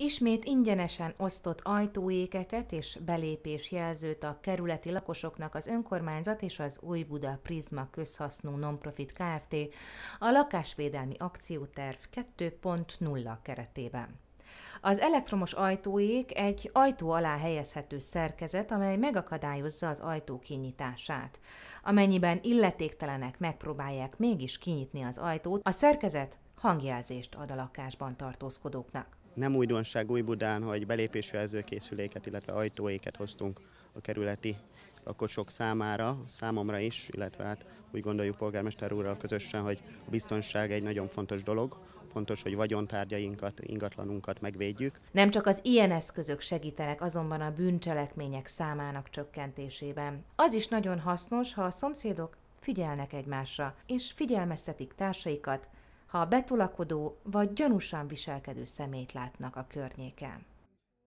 Ismét ingyenesen osztott ajtóékeket és belépésjelzőt a kerületi lakosoknak az önkormányzat és az Új Buda Prizma közhasznú nonprofit Kft. a lakásvédelmi akcióterv 2.0 keretében. Az elektromos ajtóék egy ajtó alá helyezhető szerkezet, amely megakadályozza az ajtó kinyitását. Amennyiben illetéktelenek megpróbálják mégis kinyitni az ajtót, a szerkezet hangjelzést ad a lakásban tartózkodóknak. Nem újdonság új budán, hogy belépésű előkészüléket illetve ajtóéket hoztunk a kerületi lakosok számára, számomra is, illetve hát úgy gondoljuk polgármester úrral közösen, hogy a biztonság egy nagyon fontos dolog, fontos, hogy vagyontárgyainkat, ingatlanunkat megvédjük. Nem csak az ilyen eszközök segítenek azonban a bűncselekmények számának csökkentésében. Az is nagyon hasznos, ha a szomszédok figyelnek egymásra, és figyelmeztetik társaikat, ha a betulakodó vagy gyanúsan viselkedő szemét látnak a környéken.